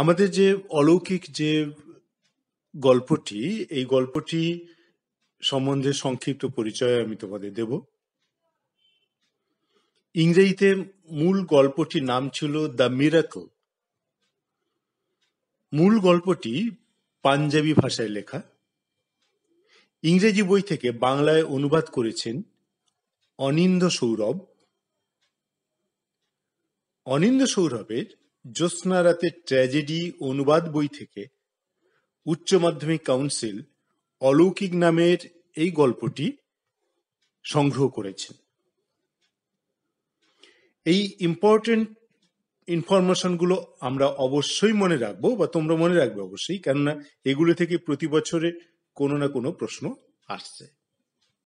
আমাদের যে অলৌকিক যে গল্পটি এই গল্পটি সম্বন্ধে সংক্ষিপ্ত পরিচয় আমি তোমাদের দেব ইংরেজিতে মূল গল্পটির নাম ছিল দ্য মিরাকল মূল গল্পটি পাঞ্জাবি ভাষায় লেখা ইংরেজি বই থেকে বাংলায় অনুবাদ করেছেন অনিন্দ সৌরভ অনিন্দ সৌরভের জ্যোৎস্না রাতে ট্র্যাজেডি অনুবাদ বই থেকে উচ্চ মাধ্যমিক কাউন্সিল অলৌকিক নামের এই গল্পটি সংগ্রহ করেছেন এই ইম্পর্টেন্ট ইনফরমেশনগুলো আমরা অবশ্যই মনে রাখবো বা তোমরা মনে রাখবে অবশ্যই কেননা এগুলো থেকে প্রতি বছরে কোনো না কোনো প্রশ্ন আসছে